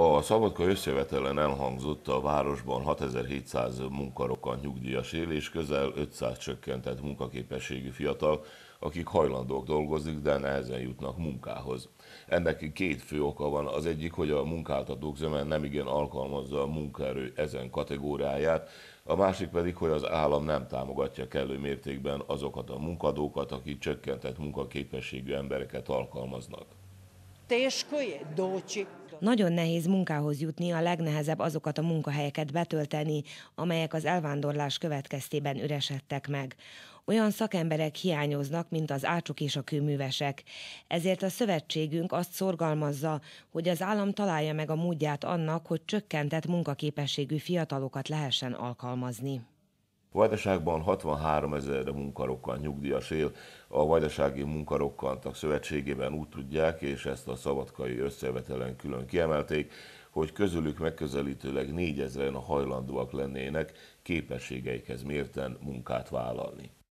A Szabadka összevetelen elhangzott a városban 6700 munkarokan nyugdíjas él, és közel 500 csökkentett munkaképességű fiatal, akik hajlandók dolgozni, de nehezen jutnak munkához. Ennek két fő oka van. Az egyik, hogy a munkáltatók zöme nem igen alkalmazza a munkaerő ezen kategóriáját, a másik pedig, hogy az állam nem támogatja kellő mértékben azokat a munkadókat, akik csökkentett munkaképességű embereket alkalmaznak. Nagyon nehéz munkához jutni, a legnehezebb azokat a munkahelyeket betölteni, amelyek az elvándorlás következtében üresedtek meg. Olyan szakemberek hiányoznak, mint az ácsok és a kőművesek. Ezért a szövetségünk azt szorgalmazza, hogy az állam találja meg a módját annak, hogy csökkentett munkaképességű fiatalokat lehessen alkalmazni. A Vajdaságban 63 ezer munkarokkant nyugdíjas él, a Vajdasági Munkarokkantak Szövetségében úgy tudják, és ezt a szabadkai összevetelen külön kiemelték, hogy közülük megközelítőleg négyezren hajlandóak lennének képességeikhez mérten munkát vállalni.